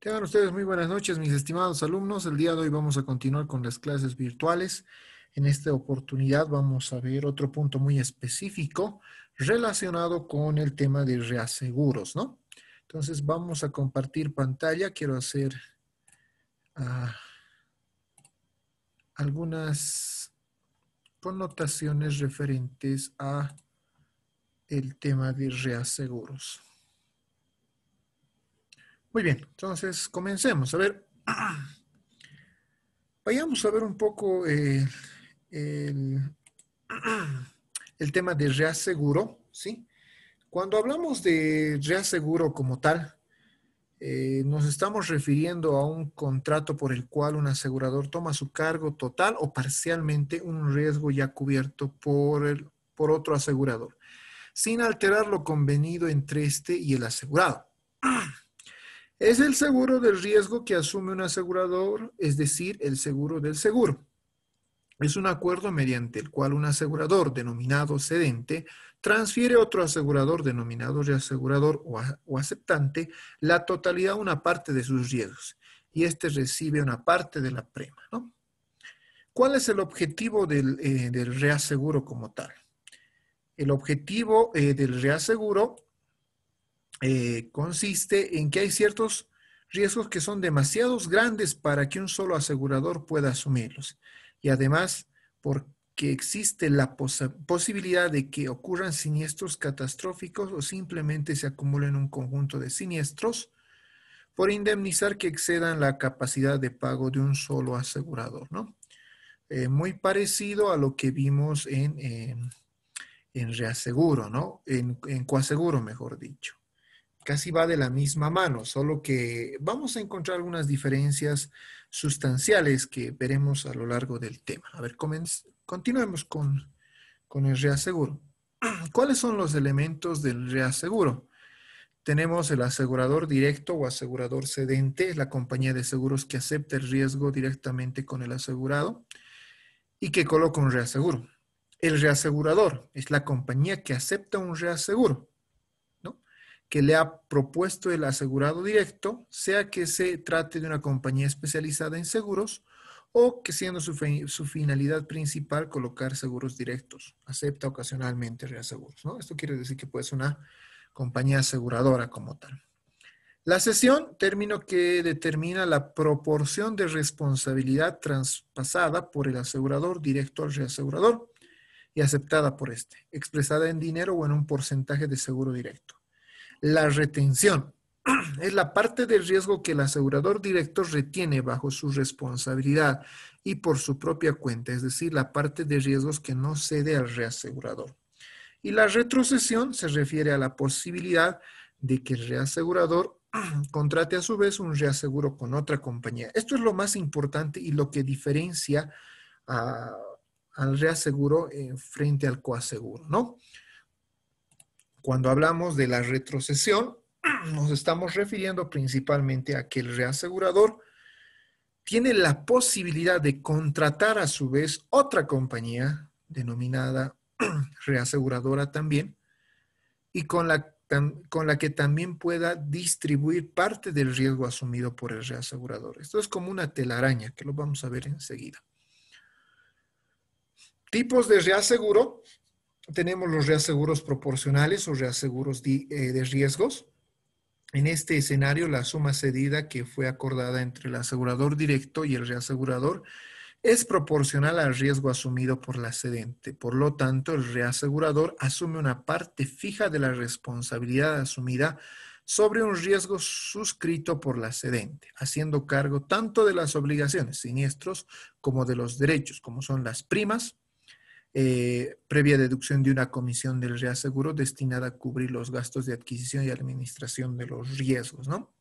Tengan ustedes muy buenas noches, mis estimados alumnos. El día de hoy vamos a continuar con las clases virtuales. En esta oportunidad vamos a ver otro punto muy específico relacionado con el tema de reaseguros, ¿no? Entonces vamos a compartir pantalla. Quiero hacer ah, algunas connotaciones referentes a el tema de reaseguros. Muy bien, entonces comencemos. A ver, vayamos a ver un poco eh, el, tema de reaseguro, ¿sí? Cuando hablamos de reaseguro como tal, eh, nos estamos refiriendo a un contrato por el cual un asegurador toma su cargo total o parcialmente un riesgo ya cubierto por, el, por otro asegurador, sin alterar lo convenido entre este y el asegurado. Es el seguro del riesgo que asume un asegurador, es decir, el seguro del seguro. Es un acuerdo mediante el cual un asegurador denominado cedente transfiere a otro asegurador denominado reasegurador o, aceptante la totalidad o una parte de sus riesgos y éste recibe una parte de la prima. ¿Cuál es el objetivo eh, del, reaseguro como tal? El objetivo eh, del reaseguro eh, consiste en que hay ciertos riesgos que son demasiados grandes para que un solo asegurador pueda asumirlos. Y además, porque existe la posibilidad de que ocurran siniestros catastróficos o simplemente se acumulen un conjunto de siniestros por indemnizar que excedan la capacidad de pago de un solo asegurador, ¿no? Eh, muy parecido a lo que vimos en, reaseguro, ¿no? En, en coaseguro, mejor dicho casi va de la misma mano, solo que vamos a encontrar algunas diferencias sustanciales que veremos a lo largo del tema. A ver, continuemos con, con el reaseguro. ¿Cuáles son los elementos del reaseguro? Tenemos el asegurador directo o asegurador cedente, la compañía de seguros que acepta el riesgo directamente con el asegurado y que coloca un reaseguro. El reasegurador es la compañía que acepta un reaseguro que le ha propuesto el asegurado directo, sea que se trate de una compañía especializada en seguros o que siendo su, finalidad principal colocar seguros directos. Acepta ocasionalmente reaseguros. Esto quiere decir que puede ser una compañía aseguradora como tal. La sesión, término que determina la proporción de responsabilidad traspasada por el asegurador directo al reasegurador y aceptada por este, expresada en dinero o en un porcentaje de seguro directo. La retención es la parte de riesgo que el asegurador directo retiene bajo su responsabilidad y por su propia cuenta, es decir, la parte de riesgos que no cede al reasegurador. Y la retrocesión se refiere a la posibilidad de que el reasegurador contrate a su vez un reaseguro con otra compañía. Esto es lo más importante y lo que diferencia al reaseguro eh, frente al coaseguro, ¿no? Cuando hablamos de la retrocesión, nos estamos refiriendo principalmente a que el reasegurador tiene la posibilidad de contratar a su vez otra compañía denominada reaseguradora también y con la, con la que también pueda distribuir parte del riesgo asumido por el reasegurador. Esto es como una telaraña que lo vamos a ver enseguida. Tipos de reaseguro tenemos los reaseguros proporcionales o reaseguros eh, de, riesgos. En este escenario, la suma cedida que fue acordada entre el asegurador directo y el reasegurador es proporcional al riesgo asumido por la cedente. Por lo tanto, el reasegurador asume una parte fija de la responsabilidad asumida sobre un riesgo suscrito por la cedente, haciendo cargo tanto de las obligaciones, siniestros, como de los derechos, como son las primas, eh, previa deducción de una comisión del reaseguro destinada a cubrir los gastos de adquisición y administración de los riesgos, ¿no?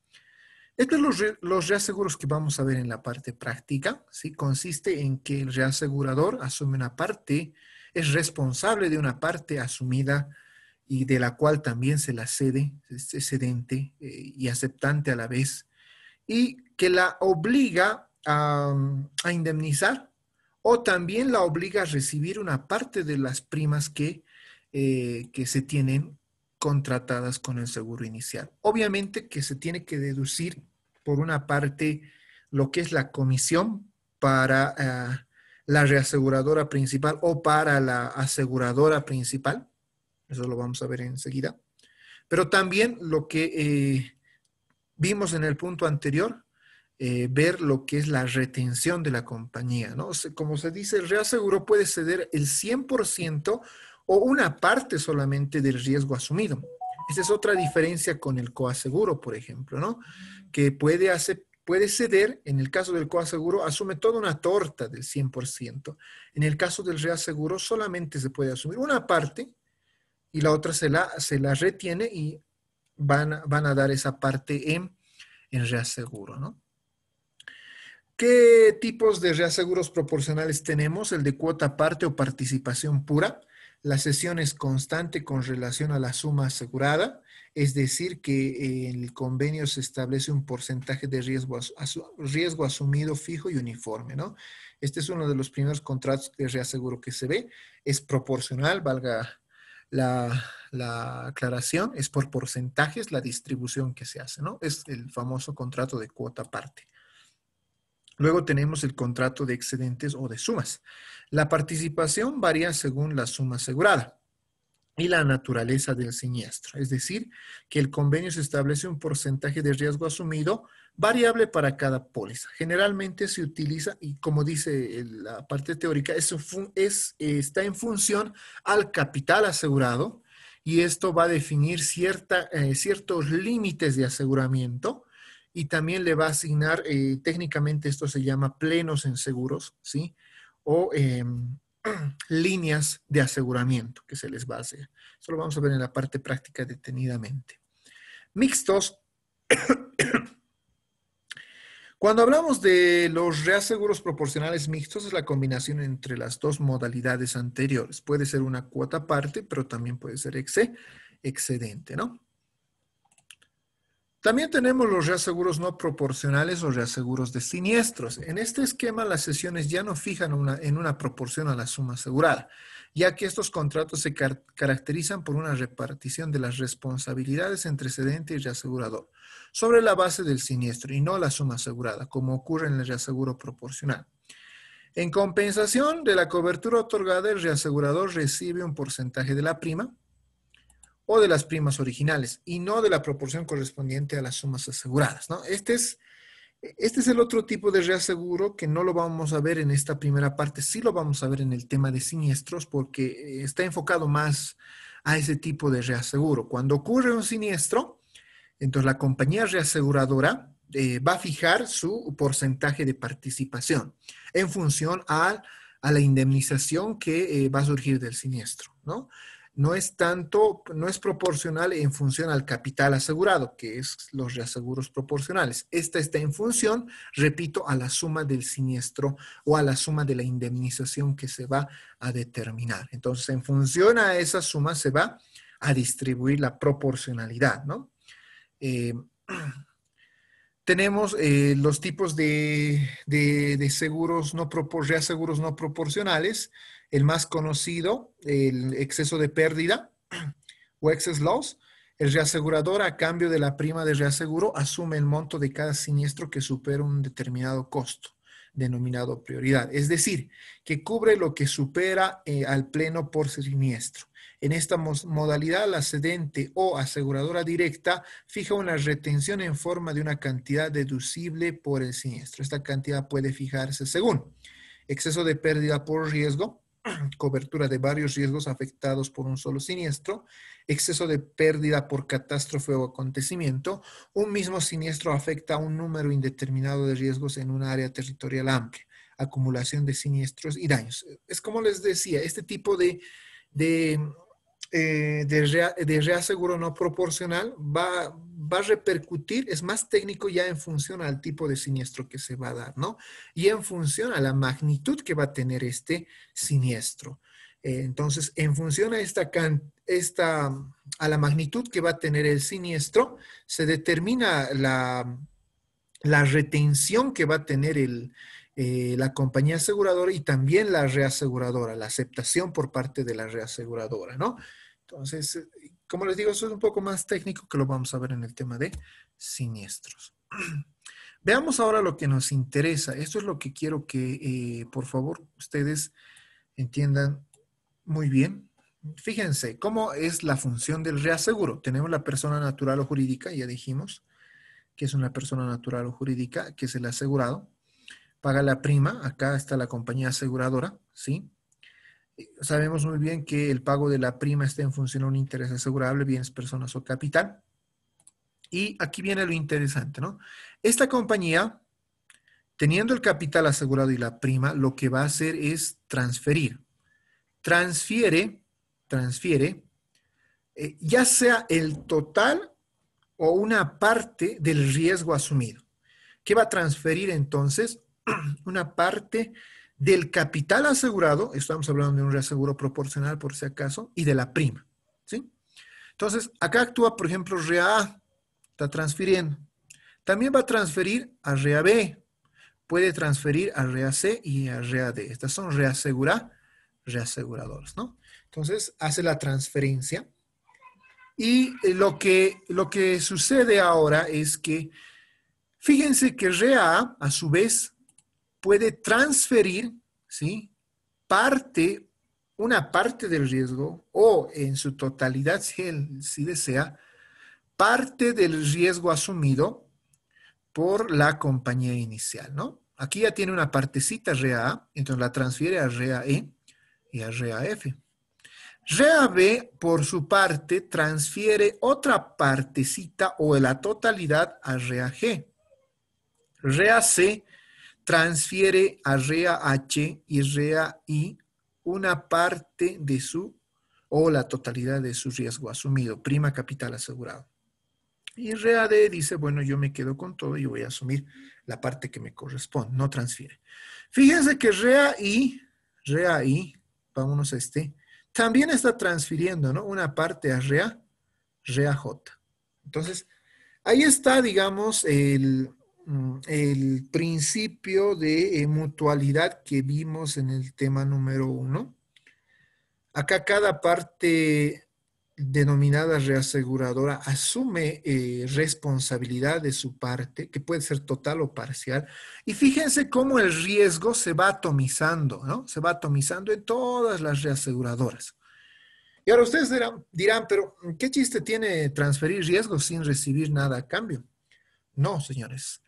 Estos son los reaseguros que vamos a ver en la parte práctica, ¿sí? Consiste en que el reasegurador asume una parte, es responsable de una parte asumida y de la cual también se la cede, es cedente eh, y aceptante a la vez, y que la obliga a indemnizar o también la obliga a recibir una parte de las primas que, eh, que se tienen contratadas con el seguro inicial. Obviamente que se tiene que deducir por una parte lo que es la comisión para ah, la reaseguradora principal o para la aseguradora principal. Eso lo vamos a ver enseguida. Pero también lo que eh, vimos en el punto anterior, eh, ver lo que es la retención de la compañía. ¿no? Como se dice, el reaseguro puede ceder el 100% o una parte solamente del riesgo asumido. Esa es otra diferencia con el coaseguro, por ejemplo, ¿no? que puede, puede ceder, en el caso del coaseguro, asume toda una torta del 100%. En el caso del reaseguro, solamente se puede asumir una parte y la otra se la, se la retiene y van, van a dar esa parte en, en reaseguro, ¿no? ¿Qué tipos de reaseguros proporcionales tenemos? El de cuota parte o participación pura. La sesión es constante con relación a la suma asegurada, es decir, que eh, en el convenio se establece un porcentaje de riesgo, asumido fijo y uniforme, ¿no? Este es uno de los primeros contratos de reaseguro que se ve. Es proporcional, valga la, la, aclaración, es por porcentajes la distribución que se hace, ¿no? Es el famoso contrato de cuota parte. Luego tenemos el contrato de excedentes o de sumas. La participación varía según la suma asegurada y la naturaleza del siniestro. Es decir, que el convenio se establece un porcentaje de riesgo asumido variable para cada póliza. Generalmente se utiliza, y como dice la parte teórica, es, está en función al capital asegurado y esto va a definir cierta, eh, ciertos límites de aseguramiento y también le va a asignar, eh, técnicamente esto se llama plenos en seguros, ¿sí? O em, líneas de aseguramiento que se les va a hacer. Eso lo vamos a ver en la parte práctica detenidamente. Mixtos. Cuando hablamos de los reaseguros proporcionales mixtos, es la combinación entre las dos modalidades anteriores. Puede ser una cuota parte, pero también puede ser excedente, ¿no? También tenemos los reaseguros no proporcionales o reaseguros de siniestros. En este esquema, las sesiones ya no fijan una, en una proporción a la suma asegurada, ya que estos contratos se caracterizan por una repartición de las responsabilidades entre cedente y reasegurador, sobre la base del siniestro y no la suma asegurada, como ocurre en el reaseguro proporcional. En compensación de la cobertura otorgada, el reasegurador recibe un porcentaje de la prima, o de las primas originales y no de la proporción correspondiente a las sumas aseguradas. ¿no? Este, es, este es el otro tipo de reaseguro que no lo vamos a ver en esta primera parte, sí lo vamos a ver en el tema de siniestros porque eh, está enfocado más a ese tipo de reaseguro. Cuando ocurre un siniestro, entonces la compañía reaseguradora eh, va a fijar su porcentaje de participación en función a, a la indemnización que eh, va a surgir del siniestro, ¿no? no es tanto, no es proporcional en función al capital asegurado, que es los reaseguros proporcionales. Esta está en función, repito, a la suma del siniestro o a la suma de la indemnización que se va a determinar. Entonces, en función a esa suma se va a distribuir la proporcionalidad, ¿no? Eh, tenemos eh, los tipos de, seguros no reaseguros no proporcionales, el más conocido, el exceso de pérdida o excess loss. El reasegurador, a cambio de la prima de reaseguro, asume el monto de cada siniestro que supera un determinado costo, denominado prioridad. Es decir, que cubre lo que supera eh, al pleno por siniestro. En esta modalidad, la cedente o aseguradora directa fija una retención en forma de una cantidad deducible por el siniestro. Esta cantidad puede fijarse según exceso de pérdida por riesgo, cobertura de varios riesgos afectados por un solo siniestro, exceso de pérdida por catástrofe o acontecimiento, un mismo siniestro afecta a un número indeterminado de riesgos en un área territorial amplia, acumulación de siniestros y daños. Es como les decía, este tipo de, de eh, de, reaseguro no proporcional va, va a repercutir, es más técnico ya en función al tipo de siniestro que se va a dar, ¿no? Y en función a la magnitud que va a tener este siniestro. Eh, entonces, en función a esta, esta, a la magnitud que va a tener el siniestro, se determina la, la retención que va a tener el, eh, la compañía aseguradora y también la reaseguradora, la aceptación por parte de la reaseguradora, ¿no? Entonces, eh, como les digo, eso es un poco más técnico que lo vamos a ver en el tema de siniestros. Veamos ahora lo que nos interesa. Esto es lo que quiero que, eh, por favor, ustedes entiendan muy bien. Fíjense, ¿cómo es la función del reaseguro? Tenemos la persona natural o jurídica, ya dijimos, que es una persona natural o jurídica, que es el asegurado paga la prima, acá está la compañía aseguradora, ¿sí? Sabemos muy bien que el pago de la prima está en función de un interés asegurable, bienes, personas o capital. Y aquí viene lo interesante, ¿no? Esta compañía, teniendo el capital asegurado y la prima, lo que va a hacer es transferir. Transfiere, transfiere, eh, ya sea el total o una parte del riesgo asumido. ¿Qué va a transferir entonces? una parte del capital asegurado, estamos hablando de un reaseguro proporcional por si acaso, y de la prima. ¿sí? Entonces, acá actúa, por ejemplo, REA está transfiriendo. También va a transferir a REA B, puede transferir a REA C y a REA D. Estas son reasegura, reaseguradores, ¿no? Entonces, hace la transferencia. Y eh, lo que, lo que sucede ahora es que, fíjense que REA, A, a su vez, puede transferir ¿sí? parte, una parte del riesgo o en su totalidad si, desea, parte del riesgo asumido por la compañía inicial, ¿no? Aquí ya tiene una partecita REA A, entonces la transfiere a REA E y a REA F. REA B, por su parte, transfiere otra partecita o la totalidad a REA G. REA C transfiere a REA H y REA I una parte de su o la totalidad de su riesgo asumido, prima capital asegurado. Y REA D dice, bueno, yo me quedo con todo y voy a asumir la parte que me corresponde, no transfiere. Fíjense que REA I, REA I, vámonos a este, también está transfiriendo, ¿no? Una parte a REA, REA J. Entonces, ahí está, digamos, el, Mm, el principio de eh, mutualidad que vimos en el tema número uno. Acá cada parte denominada reaseguradora asume eh, responsabilidad de su parte, que puede ser total o parcial. Y fíjense cómo el riesgo se va atomizando, ¿no? Se va atomizando en todas las reaseguradoras. Y ahora ustedes dirán, dirán pero ¿qué chiste tiene transferir riesgo sin recibir nada a cambio? No, señores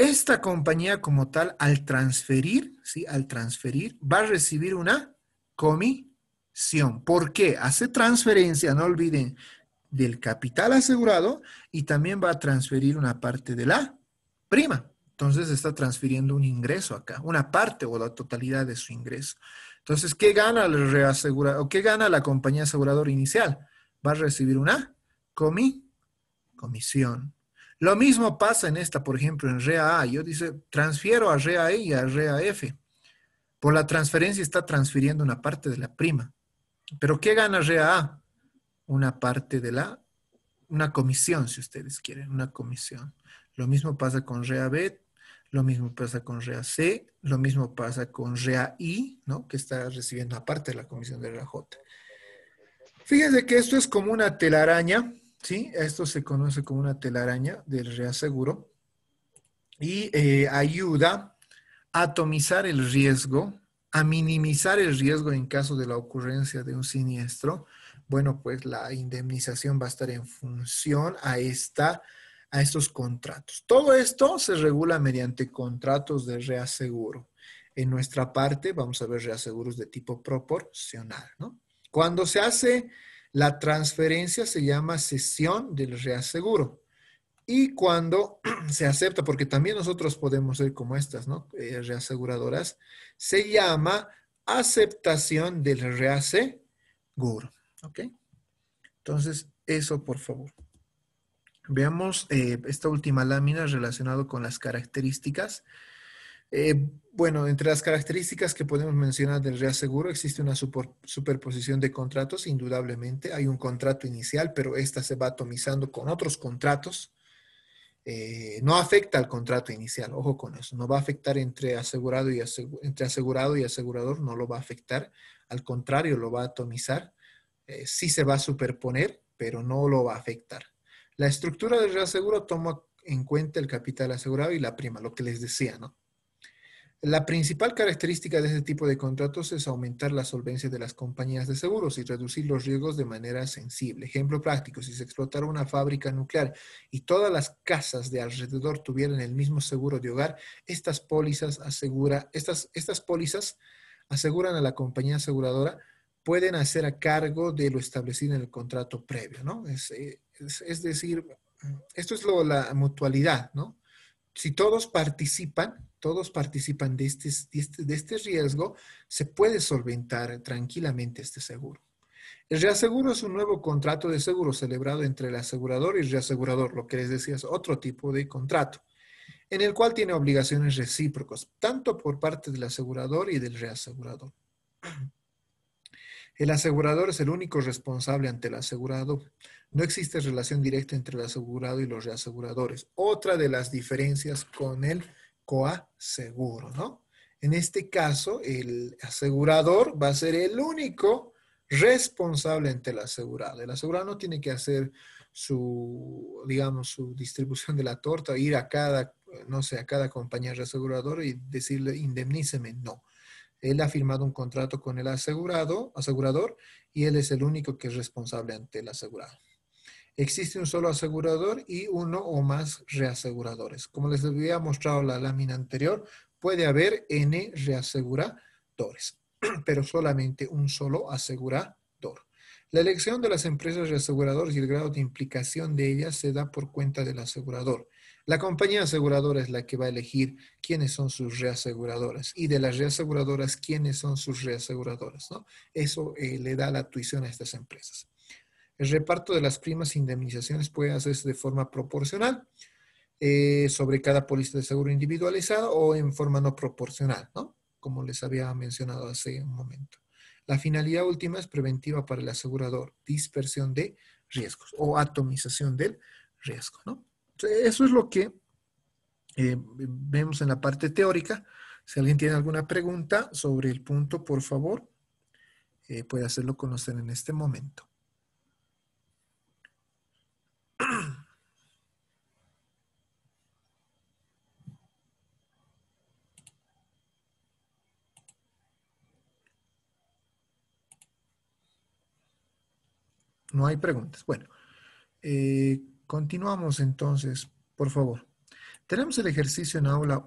esta compañía como tal, al transferir, ¿sí? Al transferir, va a recibir una comisión. ¿Por qué? Hace transferencia, no olviden, del capital asegurado y también va a transferir una parte de la prima. Entonces está transfiriendo un ingreso acá, una parte o la totalidad de su ingreso. Entonces, ¿qué gana el ¿Qué gana la compañía aseguradora inicial? Va a recibir una comisión. Lo mismo pasa en esta, por ejemplo, en REA A. Yo dice, transfiero a REA E y a REA F. Por la transferencia está transfiriendo una parte de la prima. Pero ¿qué gana REA A? Una parte de la, una comisión, si ustedes quieren, una comisión. Lo mismo pasa con REA B, lo mismo pasa con REA C, lo mismo pasa con REA I, ¿no? Que está recibiendo aparte de la comisión de REA J. Fíjense que esto es como una telaraña ¿sí? Esto se conoce como una telaraña del reaseguro y eh, ayuda a atomizar el riesgo, a minimizar el riesgo en caso de la ocurrencia de un siniestro. Bueno, pues la indemnización va a estar en función a esta a estos contratos. Todo esto se regula mediante contratos de reaseguro. En nuestra parte vamos a ver reaseguros de tipo proporcional, ¿no? Cuando se hace la transferencia se llama cesión del reaseguro. Y cuando se acepta, porque también nosotros podemos ser como estas, ¿no? Eh, reaseguradoras, se llama aceptación del reaseguro. ¿Ok? Entonces, eso por favor. Veamos eh, esta última lámina relacionado con las características. Eh, bueno, entre las características que podemos mencionar del reaseguro existe una superposición de contratos, indudablemente. Hay un contrato inicial, pero esta se va atomizando con otros contratos. Eh, no afecta al contrato inicial, ojo con eso, no va a afectar entre asegurado, y entre asegurado y asegurador, no lo va a afectar, al contrario, lo va a atomizar, eh, sí se va a superponer, pero no lo va a afectar. La estructura del reaseguro toma en cuenta el capital asegurado y la prima, lo que les decía, ¿no? La principal característica de este tipo de contratos es aumentar la solvencia de las compañías de seguros y reducir los riesgos de manera sensible. Ejemplo práctico, si se explotara una fábrica nuclear y todas las casas de alrededor tuvieran el mismo seguro de hogar, estas pólizas, aseguran a la compañía aseguradora pueden hacer a cargo de lo establecido en el contrato previo, ¿no? Es, eh, decir, esto es la mutualidad, ¿no? Si todos participan, todos participan este, de este, de este riesgo, se puede solventar tranquilamente este seguro. El reaseguro es un nuevo contrato de seguro celebrado entre el asegurador y el reasegurador, lo que les decía es otro tipo de contrato, en el cual tiene obligaciones recíprocas, tanto por parte del asegurador y del reasegurador. El asegurador es el único responsable ante el asegurado. No existe relación directa entre el asegurado y los reaseguradores. Otra de las diferencias con el coaseguro, Seguro, ¿no? En este caso, el asegurador va a ser el único responsable ante el asegurado. El asegurado no tiene que hacer su, digamos, su distribución de la torta, ir a cada, no sé, a cada compañía asegurador y decirle, indemníceme. No. Él ha firmado un contrato con el asegurado, asegurador, y él es el único que es responsable ante el asegurado. Existe un solo asegurador y uno o más reaseguradores. Como les había mostrado la lámina anterior, puede haber N reaseguradores, pero solamente un solo asegurador. La elección de las empresas reaseguradoras y el grado de implicación de ellas se da por cuenta del asegurador. La compañía aseguradora es la que va a elegir quiénes son sus reaseguradoras y de las reaseguradoras quiénes son sus reaseguradoras. Eso eh, le da la tuición a estas empresas. El reparto de las primas indemnizaciones puede hacerse de forma proporcional eh, sobre cada póliza de seguro individualizado o en forma no proporcional, ¿no? Como les había mencionado hace un momento. La finalidad última es preventiva para el asegurador, dispersión de riesgos o atomización del riesgo, ¿no? Eso es lo que eh, vemos en la parte teórica. Si alguien tiene alguna pregunta sobre el punto, por favor, eh, puede hacerlo conocer en este momento. No hay preguntas. Bueno, eh, continuamos entonces, por favor. Tenemos el ejercicio en aula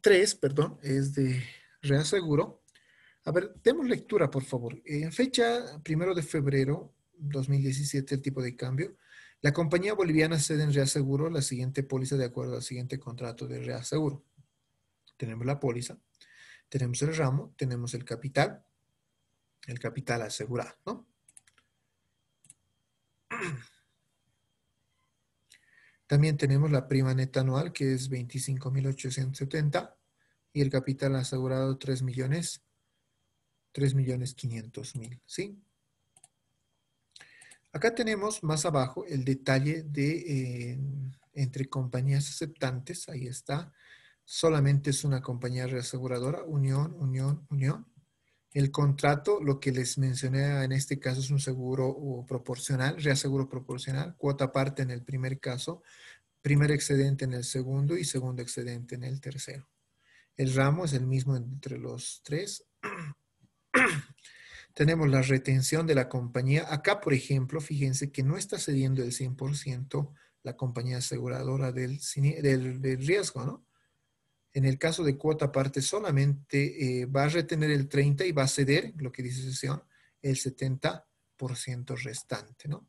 3, eh, perdón, es de reaseguro. A ver, demos lectura, por favor. En fecha 1 de febrero 2017, el tipo de cambio. La compañía boliviana cede en reaseguro la siguiente póliza de acuerdo al siguiente contrato de reaseguro. Tenemos la póliza, tenemos el ramo, tenemos el capital, el capital asegurado, ¿no? También tenemos la prima neta anual, que es 25.870, y el capital asegurado 3 millones, 3 millones mil, ¿sí? Acá tenemos más abajo el detalle de eh, entre compañías aceptantes, ahí está, solamente es una compañía reaseguradora, Unión, Unión, Unión, el contrato, lo que les mencioné ah, en este caso es un seguro uh, proporcional, reaseguro proporcional, cuota parte en el primer caso, primer excedente en el segundo y segundo excedente en el tercero. El ramo es el mismo entre los tres. Tenemos la retención de la compañía. Acá, por ejemplo, fíjense que no está cediendo el 100% la compañía aseguradora del riesgo, ¿no? En el caso de cuota parte solamente eh, va a retener el 30 y va a ceder, lo que dice sesión, el 70% restante, ¿no?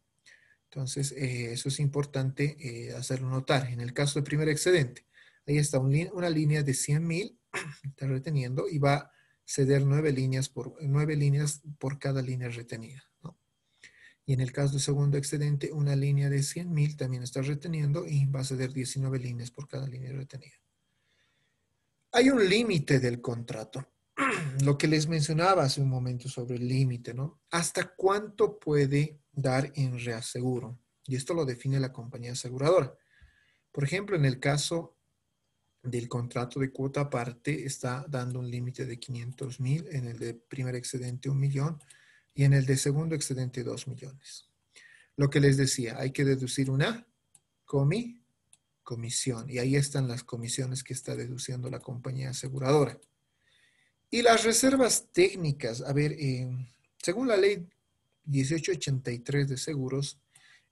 Entonces, eh, eso es importante eh, hacerlo notar. En el caso de primer excedente, ahí está una línea de 100.000, está reteniendo y va a ceder nueve líneas por, nueve líneas por cada línea retenida. ¿no? Y en el caso de segundo excedente, una línea de 100.000 también está reteniendo y va a ceder 19 líneas por cada línea retenida hay un límite del contrato. Lo que les mencionaba hace un momento sobre el límite, ¿no? ¿Hasta cuánto puede dar en reaseguro? Y esto lo define la compañía aseguradora. Por ejemplo, en el caso del contrato de cuota aparte, está dando un límite de 500 mil, en el de primer excedente un millón y en el de segundo excedente dos millones. Lo que les decía, hay que deducir una comi comisión. Y ahí están las comisiones que está deduciendo la compañía aseguradora. Y las reservas técnicas, a ver, eh, según la ley 1883 de seguros,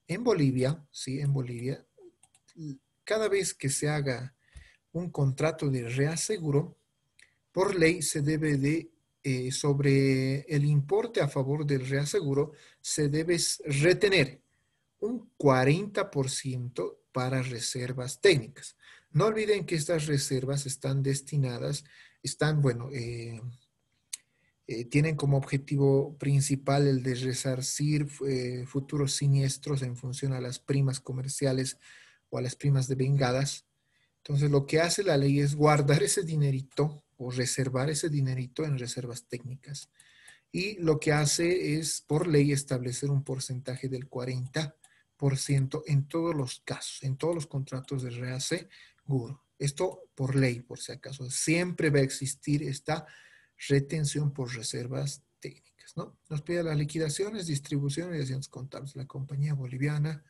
en Bolivia, sí, en Bolivia, cada vez que se haga un contrato de reaseguro, por ley se debe de, eh, sobre el importe a favor del reaseguro, se debe retener un 40% para reservas técnicas. No olviden que estas reservas están destinadas, están, bueno, eh, eh, tienen como objetivo principal el de resarcir eh, futuros siniestros en función a las primas comerciales o a las primas de vengadas. Entonces, lo que hace la ley es guardar ese dinerito o reservar ese dinerito en reservas técnicas. Y lo que hace es, por ley, establecer un porcentaje del 40 ciento en todos los casos, en todos los contratos de RAC Esto por ley, por si acaso. Siempre va a existir esta retención por reservas técnicas. ¿no? Nos pide las liquidaciones, distribuciones y asientos contables la compañía boliviana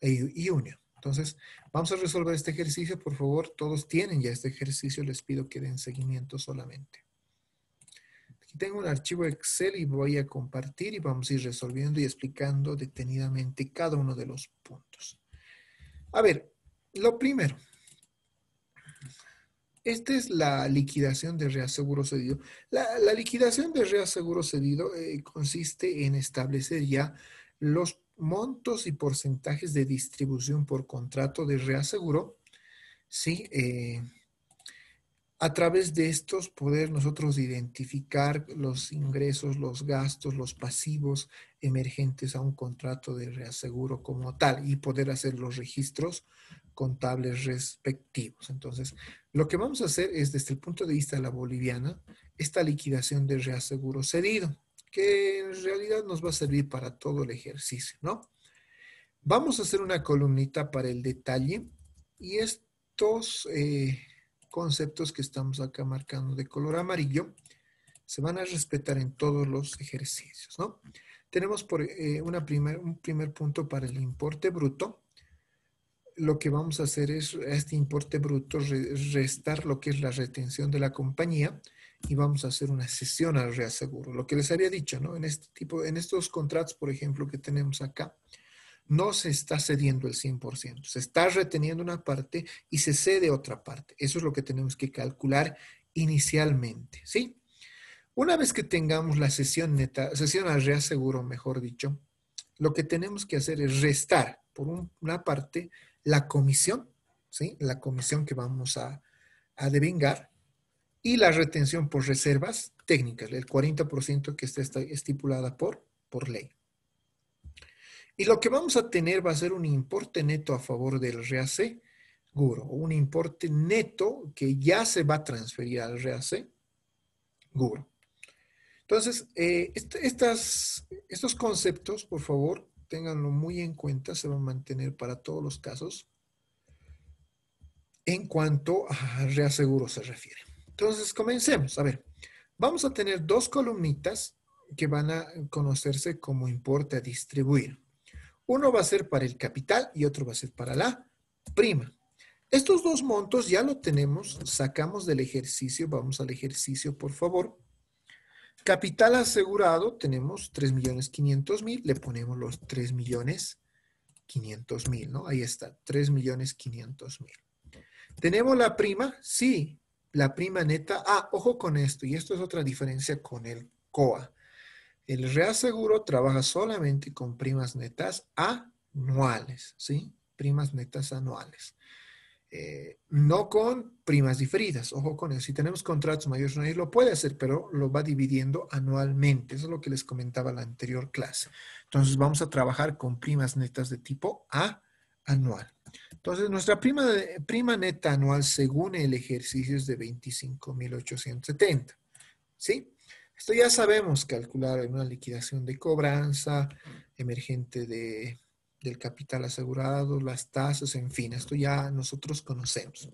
e y Union. Entonces, vamos a resolver este ejercicio. Por favor, todos tienen ya este ejercicio. Les pido que den seguimiento solamente tengo un archivo Excel y voy a compartir y vamos a ir resolviendo y explicando detenidamente cada uno de los puntos. A ver, lo primero. Esta es la liquidación de reaseguro cedido. La, liquidación de reaseguro cedido eh, consiste en establecer ya los montos y porcentajes de distribución por contrato de reaseguro. Sí, eh, a través de estos poder nosotros identificar los ingresos, los gastos, los pasivos emergentes a un contrato de reaseguro como tal y poder hacer los registros contables respectivos. Entonces, lo que vamos a hacer es, desde el punto de vista de la boliviana, esta liquidación de reaseguro cedido, que en realidad nos va a servir para todo el ejercicio, ¿no? Vamos a hacer una columnita para el detalle y estos eh, conceptos que estamos acá marcando de color amarillo se van a respetar en todos los ejercicios, ¿no? Tenemos por, eh, primer, un primer punto para el importe bruto. Lo que vamos a hacer es a este importe bruto restar lo que es la retención de la compañía y vamos a hacer una sesión al reaseguro. Lo que les había dicho, ¿no? En este tipo, en estos contratos, por ejemplo, que tenemos acá, no se está cediendo el 100%, se está reteniendo una parte y se cede otra parte. Eso es lo que tenemos que calcular inicialmente, ¿sí? Una vez que tengamos la sesión neta, sesión al reaseguro, mejor dicho, lo que tenemos que hacer es restar, por una parte, la comisión, ¿sí? La comisión que vamos a, a devengar y la retención por reservas técnicas, el 40% que está estipulada por, por ley. Y lo que vamos a tener va a ser un importe neto a favor del reaseguro, un importe neto que ya se va a transferir al reaseguro. Entonces, eh, este, estos conceptos, por favor, ténganlo muy en cuenta, se van a mantener para todos los casos en cuanto a reaseguro se refiere. Entonces, comencemos. A ver, vamos a tener dos columnitas que van a conocerse como importe a distribuir. Uno va a ser para el capital y otro va a ser para la prima. Estos dos montos ya lo tenemos, sacamos del ejercicio, vamos al ejercicio por favor. Capital asegurado, tenemos 3.500.000, le ponemos los 3.500.000, ¿no? Ahí está, 3.500.000. ¿Tenemos la prima? Sí, la prima neta. Ah, ojo con esto, y esto es otra diferencia con el COA. El reaseguro trabaja solamente con primas netas anuales, ¿sí? Primas netas anuales. Eh, no con primas diferidas, ojo con eso. Si tenemos contratos mayores, no lo puede hacer, pero lo va dividiendo anualmente. Eso es lo que les comentaba la anterior clase. Entonces vamos a trabajar con primas netas de tipo A anual. Entonces nuestra prima, prima neta anual según el ejercicio es de 25.870. ¿Sí? Esto ya sabemos calcular en una liquidación de cobranza, emergente de, del capital asegurado, las tasas, en fin, esto ya nosotros conocemos.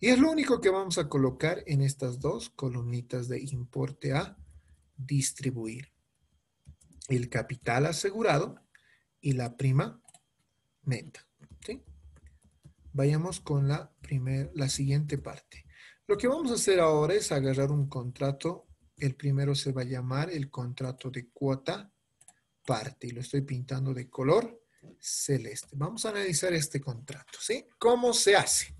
Y es lo único que vamos a colocar en estas dos columnitas de importe a distribuir. El capital asegurado y la prima neta. Vayamos con la, la siguiente parte. Lo que vamos a hacer ahora es agarrar un contrato el primero se va a llamar el contrato de cuota parte y lo estoy pintando de color celeste. Vamos a analizar este contrato, ¿sí? ¿Cómo se hace?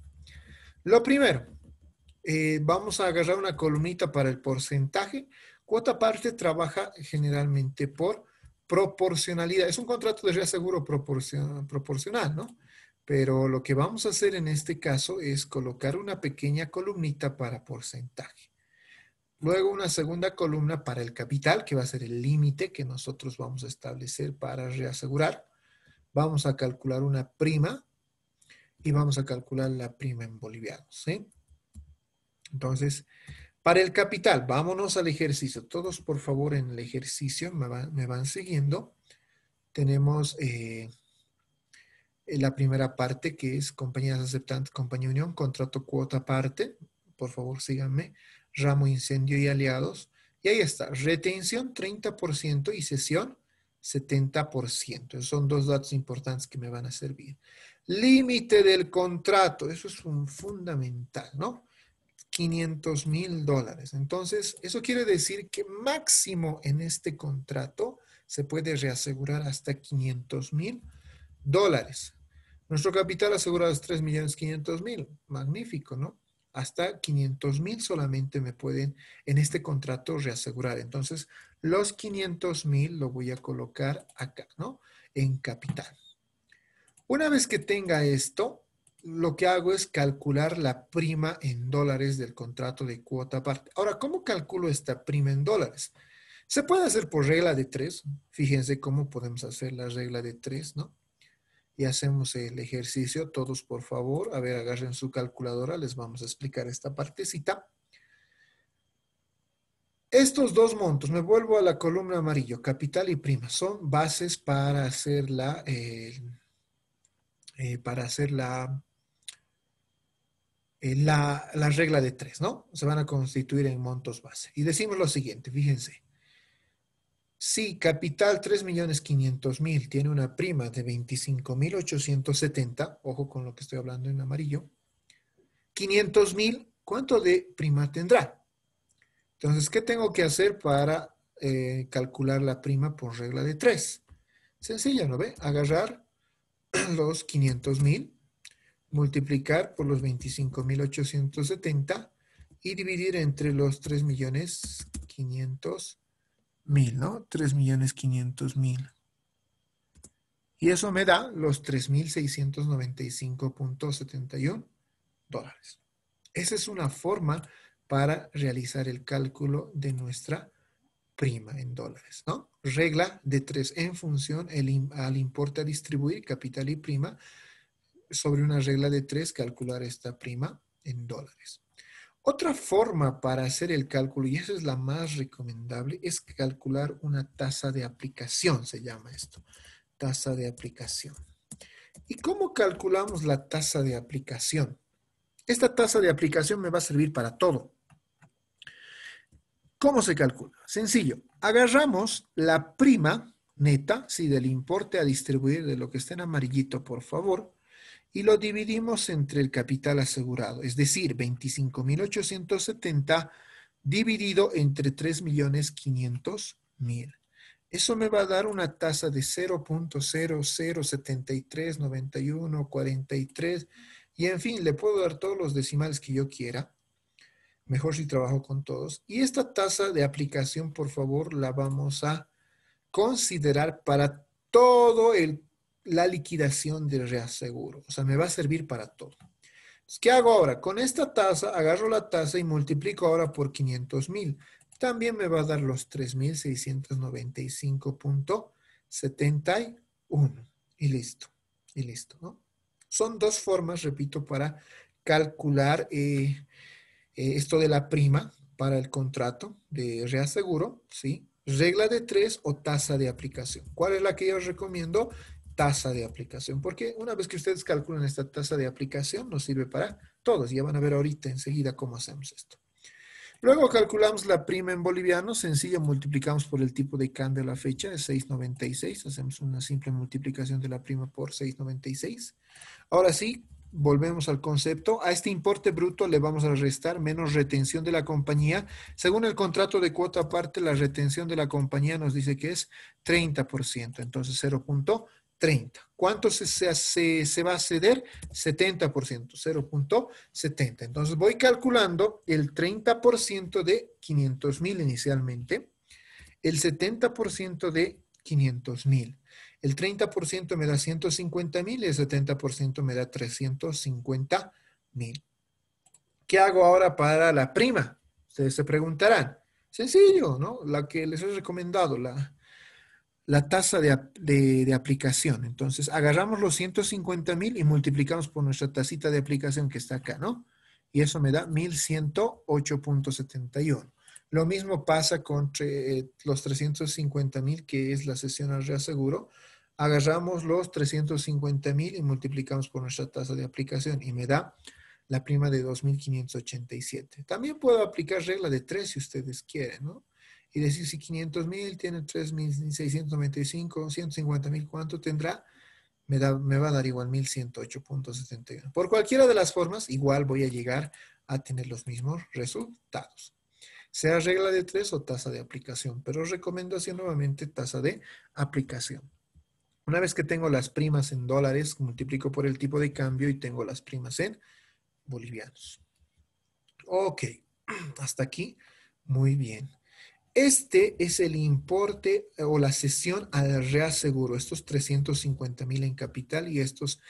Lo primero, eh, vamos a agarrar una columnita para el porcentaje. Cuota parte trabaja generalmente por proporcionalidad. Es un contrato de reaseguro proporcional, ¿no? Pero lo que vamos a hacer en este caso es colocar una pequeña columnita para porcentaje. Luego una segunda columna para el capital, que va a ser el límite que nosotros vamos a establecer para reasegurar. Vamos a calcular una prima y vamos a calcular la prima en bolivianos. Entonces, para el capital, vámonos al ejercicio. Todos, por favor, en el ejercicio me, van siguiendo. Tenemos eh, la primera parte que es compañías aceptantes, compañía unión, contrato cuota parte. Por favor, síganme ramo incendio y aliados. Y ahí está, retención 30% y cesión 70%. Son dos datos importantes que me van a servir. Límite del contrato, eso es un fundamental, ¿no? 500 mil dólares. Entonces, eso quiere decir que máximo en este contrato se puede reasegurar hasta 500 mil dólares. Nuestro capital asegurado es 3.500.000. Magnífico, ¿no? hasta 500 mil solamente me pueden en este contrato reasegurar. Entonces, los 500 mil lo voy a colocar acá, ¿no? En capital. Una vez que tenga esto, lo que hago es calcular la prima en dólares del contrato de cuota aparte. Ahora, ¿cómo calculo esta prima en dólares? Se puede hacer por regla de tres. Fíjense cómo podemos hacer la regla de tres, ¿no? y hacemos el ejercicio. Todos, por favor, a ver, agarren su calculadora, les vamos a explicar esta partecita. Estos dos montos, me vuelvo a la columna amarillo, capital y prima, son bases para hacer la, eh, eh, para hacer la, eh, la, la regla de tres, ¿no? Se van a constituir en montos base. Y decimos lo siguiente, fíjense. Sí, capital 3.500.000, tiene una prima de 25.870, ojo con lo que estoy hablando en amarillo. 500.000, ¿cuánto de prima tendrá? Entonces, ¿qué tengo que hacer para eh, calcular la prima por regla de 3? Sencilla, ¿no ve? Agarrar los 500.000, multiplicar por los 25.870 y dividir entre los 3.500.000 mil, millones mil. Y eso me da los 3.695.71 dólares. Esa es una forma para realizar el cálculo de nuestra prima en dólares, ¿no? Regla de tres en función al importe a distribuir, capital y prima, sobre una regla de tres calcular esta prima en dólares. Otra forma para hacer el cálculo, y esa es la más recomendable, es calcular una tasa de aplicación, se llama esto, tasa de aplicación. ¿Y cómo calculamos la tasa de aplicación? Esta tasa de aplicación me va a servir para todo. ¿Cómo se calcula? Sencillo, agarramos la prima neta, si del importe a distribuir de lo que está en amarillito, por favor, y lo dividimos entre el capital asegurado, es decir, 25.870 dividido entre 3.500.000. Eso me va a dar una tasa de 0.00739143 y en fin, le puedo dar todos los decimales que yo quiera. Mejor si trabajo con todos. Y esta tasa de aplicación, por favor, la vamos a considerar para todo el la liquidación del reaseguro. O sea, me va a servir para todo. ¿Qué hago ahora? Con esta tasa, agarro la tasa y multiplico ahora por 500,000. mil. También me va a dar los 3,695.71. Y listo. Y listo, ¿no? Son dos formas, repito, para calcular eh, eh, esto de la prima para el contrato de reaseguro, ¿sí? Regla de tres o tasa de aplicación. ¿Cuál es la que yo recomiendo? tasa de aplicación, porque una vez que ustedes calculan esta tasa de aplicación, nos sirve para todos. Ya van a ver ahorita enseguida cómo hacemos esto. Luego calculamos la prima en boliviano. Sencillo multiplicamos por el tipo de cambio de la fecha, es 6.96, hacemos una simple multiplicación de la prima por 6.96. Ahora sí, volvemos al concepto, a este importe bruto le vamos a restar menos retención de la compañía. Según el contrato de cuota aparte, la retención de la compañía nos dice que es 30%, entonces 0.2. 30. ¿Cuánto se, va a ceder? 70%, 0.70. Entonces voy calculando el 30% de 500,000 inicialmente, el 70% de 500,000. El 30% me da 150,000 y el 70% me da 350,000. ¿Qué hago ahora para la prima? Ustedes se preguntarán. Sencillo, ¿no? La que les he recomendado, la, la tasa de, aplicación. Entonces, agarramos los 150 mil y multiplicamos por nuestra tasita de aplicación que está acá, ¿no? Y eso me da 1108.71. Lo mismo pasa con eh, los 350 mil, que es la sesión al reaseguro. Agarramos los 350 mil y multiplicamos por nuestra tasa de aplicación y me da la prima de 2.587. También puedo aplicar regla de 3 si ustedes quieren, ¿no? y decir si 500 mil tiene 3.695, 150 mil, ¿cuánto tendrá? Me, da, me va a dar igual 1.108.71. Por cualquiera de las formas, igual voy a llegar a tener los mismos resultados. Sea regla de tres o tasa de aplicación, pero recomiendo hacer nuevamente tasa de aplicación. Una vez que tengo las primas en dólares, multiplico por el tipo de cambio y tengo las primas en bolivianos. Ok, hasta aquí. Muy bien. Este es el importe o la cesión al reaseguro, estos 350 mil en capital y estos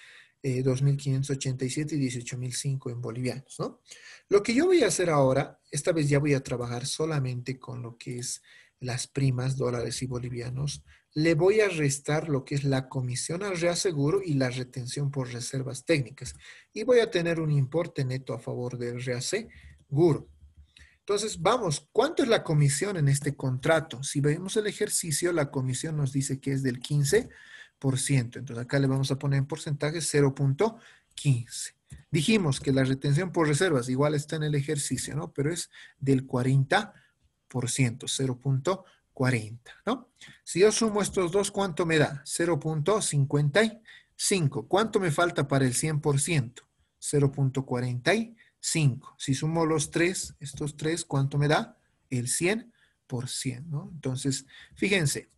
2.587 eh, y 18.005 en bolivianos, ¿no? Lo que yo voy a hacer ahora, esta vez ya voy a trabajar solamente con lo que es las primas, dólares y bolivianos, le voy a restar lo que es la comisión al reaseguro y la retención por reservas técnicas. Y voy a tener un importe neto a favor del reaseguro. Entonces, vamos, ¿cuánto es la comisión en este contrato? Si vemos el ejercicio, la comisión nos dice que es del 15%. Entonces, acá le vamos a poner en porcentaje 0.15. Dijimos que la retención por reservas igual está en el ejercicio, ¿no? Pero es del 40%, 0.40, ¿no? Si yo sumo estos dos, ¿cuánto me da? 0.55. ¿Cuánto me falta para el 100%? 0.45. 5. Si sumo los tres, estos tres, ¿cuánto me da? El 100 por 100, ¿no? Entonces, fíjense.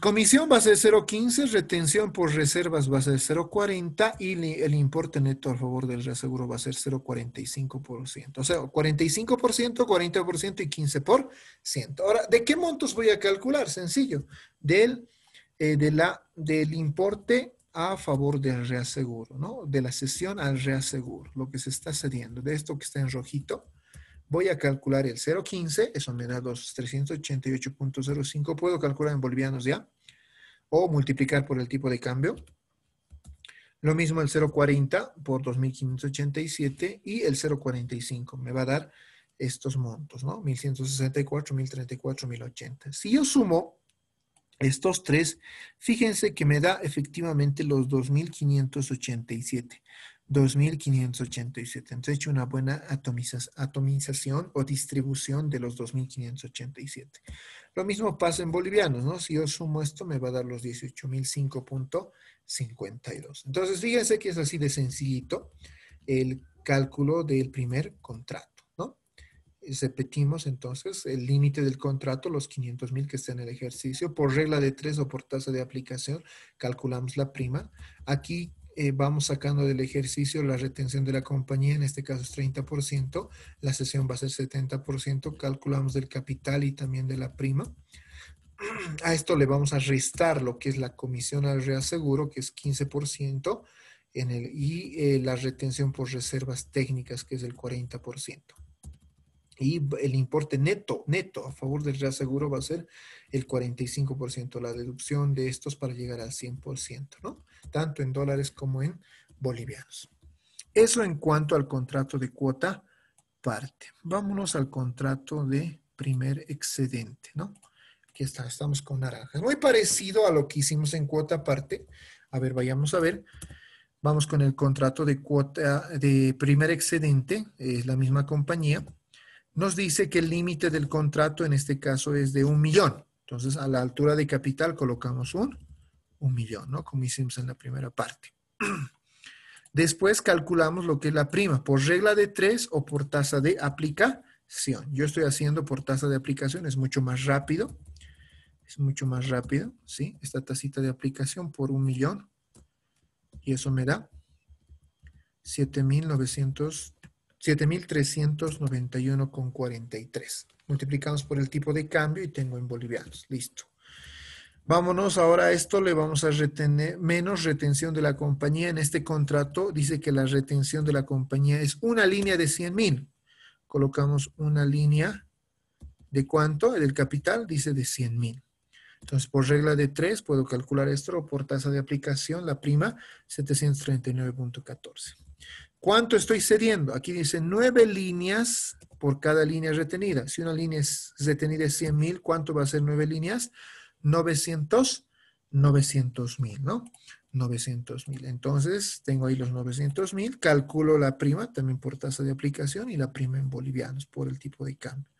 Comisión va a ser 0.15, retención por reservas va a ser 0.40 y el importe neto a favor del reaseguro va a ser 0.45%. O sea, 45%, 40% y 15%. Ahora, ¿de qué montos voy a calcular? Sencillo, del, eh, de la, del importe a favor del reaseguro, ¿no? De la sesión al reaseguro, lo que se está cediendo. De esto que está en rojito, voy a calcular el 0.15, eso me da los 388.05. Puedo calcular en bolivianos ya, o multiplicar por el tipo de cambio. Lo mismo el 0.40 por 2.587 y el 0.45 me va a dar estos montos, ¿no? 1.164, 1.034, 1.080. Si yo sumo estos tres, fíjense que me da efectivamente los 2587. 2587. Entonces he hecho una buena atomización o distribución de los 2587. Lo mismo pasa en bolivianos, ¿no? Si yo sumo esto me va a dar los 18005.52. Entonces fíjense que es así de sencillito el cálculo del primer contrato. Repetimos entonces el límite del contrato, los 500 mil que está en el ejercicio. Por regla de tres o por tasa de aplicación, calculamos la prima. Aquí eh, vamos sacando del ejercicio la retención de la compañía, en este caso es 30%, la sesión va a ser 70%, calculamos del capital y también de la prima. A esto le vamos a restar lo que es la comisión al reaseguro, que es 15%, en el, y eh, la retención por reservas técnicas, que es el 40% y el importe neto, neto a favor del reaseguro va a ser el 45%, la deducción de estos para llegar al 100%, ¿no? Tanto en dólares como en bolivianos. Eso en cuanto al contrato de cuota parte. Vámonos al contrato de primer excedente, ¿no? Aquí está, estamos con naranja. Muy parecido a lo que hicimos en cuota parte. A ver, vayamos a ver. Vamos con el contrato de cuota de primer excedente, es la misma compañía nos dice que el límite del contrato en este caso es de un millón. Entonces, a la altura de capital colocamos un, millón, ¿no? Como hicimos en la primera parte. Después calculamos lo que es la prima, por regla de tres o por tasa de aplicación. Yo estoy haciendo por tasa de aplicación, es mucho más rápido. Es mucho más rápido, ¿sí? Esta tasita de aplicación por un millón. Y eso me da 7,900 7.391,43. Multiplicamos por el tipo de cambio y tengo en bolivianos. Listo. Vámonos ahora a esto, le vamos a retener menos retención de la compañía. En este contrato dice que la retención de la compañía es una línea de 100,000. mil. Colocamos una línea de cuánto, el capital dice de 100,000. mil. Entonces, por regla de 3 puedo calcular esto o por tasa de aplicación, la prima 739.14. ¿Cuánto estoy cediendo? Aquí dice nueve líneas por cada línea retenida. Si una línea es retenida es 100 mil, ¿cuánto va a ser nueve líneas? 900, 900 mil, ¿no? 900 mil. Entonces, tengo ahí los 900 mil. Calculo la prima, también por tasa de aplicación, y la prima en bolivianos por el tipo de cambio.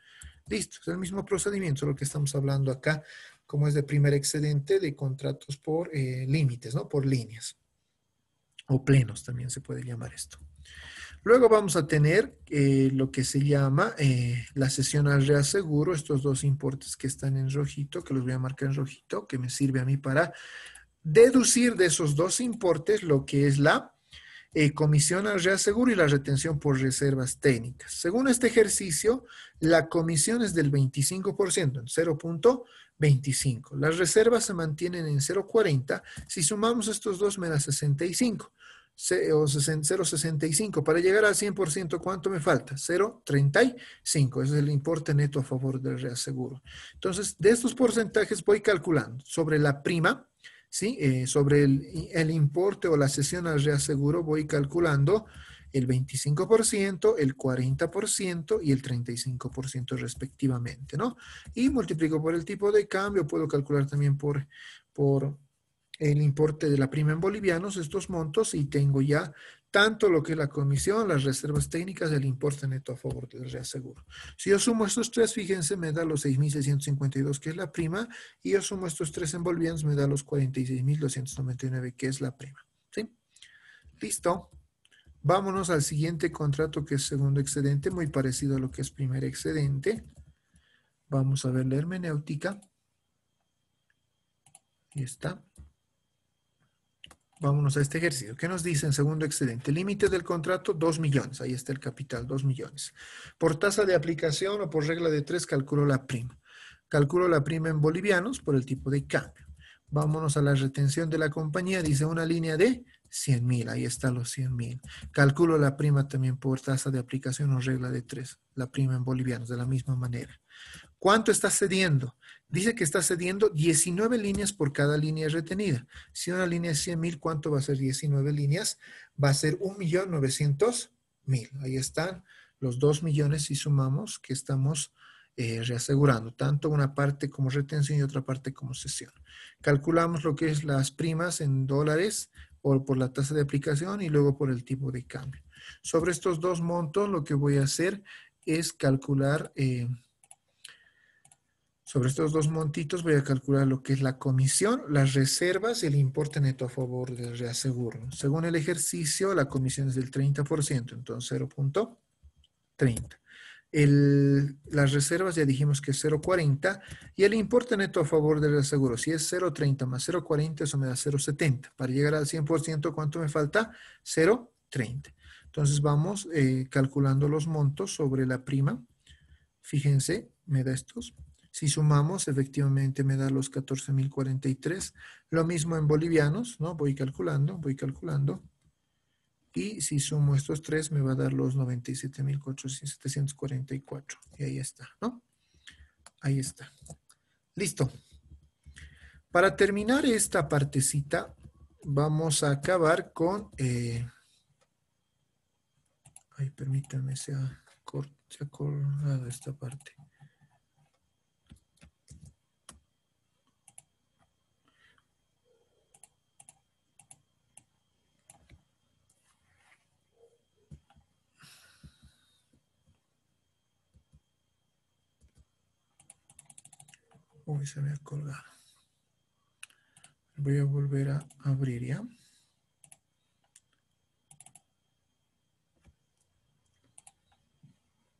Listo, es el mismo procedimiento, lo que estamos hablando acá, como es de primer excedente de contratos por eh, límites, ¿no? Por líneas. O plenos también se puede llamar esto. Luego vamos a tener eh, lo que se llama eh, la sesión al reaseguro, estos dos importes que están en rojito, que los voy a marcar en rojito, que me sirve a mí para deducir de esos dos importes lo que es la eh, comisión al reaseguro y la retención por reservas técnicas. Según este ejercicio, la comisión es del 25%, en 0.25. Las reservas se mantienen en 0.40. Si sumamos estos dos, me da 65. 0,65. Para llegar al 100%, ¿cuánto me falta? 0,35. Ese es el importe neto a favor del reaseguro. Entonces, de estos porcentajes voy calculando sobre la prima, ¿sí? Eh, sobre el, importe o la sesión al reaseguro voy calculando el 25%, el 40% y el 35% respectivamente, ¿no? Y multiplico por el tipo de cambio, puedo calcular también por, por el importe de la prima en bolivianos, estos montos, y tengo ya tanto lo que es la comisión, las reservas técnicas, el importe neto a favor del reaseguro. Si yo sumo estos tres, fíjense, me da los 6.652, que es la prima, y yo sumo estos tres en bolivianos, me da los 46.299, que es la prima. ¿Sí? Listo. Vámonos al siguiente contrato, que es segundo excedente, muy parecido a lo que es primer excedente. Vamos a ver la hermenéutica. Ahí está. Vámonos a este ejercicio. ¿Qué nos dice en segundo excedente? Límite del contrato, 2 millones. Ahí está el capital, 2 millones. Por tasa de aplicación o por regla de 3, calculo la prima. Calculo la prima en bolivianos por el tipo de cambio. Vámonos a la retención de la compañía. Dice una línea de 100 mil. Ahí están los 100 mil. Calculo la prima también por tasa de aplicación o regla de 3. La prima en bolivianos, de la misma manera. ¿Cuánto está cediendo? Dice que está cediendo 19 líneas por cada línea retenida. Si una línea es 100 mil, ¿cuánto va a ser 19 líneas? Va a ser 1.900.000. Ahí están los 2 millones si sumamos que estamos eh, reasegurando, tanto una parte como retención y otra parte como cesión. Calculamos lo que es las primas en dólares por, por la tasa de aplicación y luego por el tipo de cambio. Sobre estos dos montos, lo que voy a hacer es calcular... Eh, sobre estos dos montitos voy a calcular lo que es la comisión, las reservas y el importe neto a favor del reaseguro. Según el ejercicio, la comisión es del 30%, entonces 0.30. las reservas ya dijimos que es 0.40 y el importe neto a favor del reaseguro, si es 0.30 más 0.40, eso me da 0.70. Para llegar al 100%, ¿cuánto me falta? 0.30. Entonces vamos eh, calculando los montos sobre la prima. Fíjense, me da estos si sumamos, efectivamente me da los 14.043. Lo mismo en bolivianos, ¿no? Voy calculando, voy calculando. Y si sumo estos tres, me va a dar los 97.744. Y ahí está, ¿no? Ahí está. Listo. Para terminar esta partecita, vamos a acabar con... Eh, ay, permítanme, se ha, esta parte. Uy, se me ha colgado. Voy a volver a abrir ya.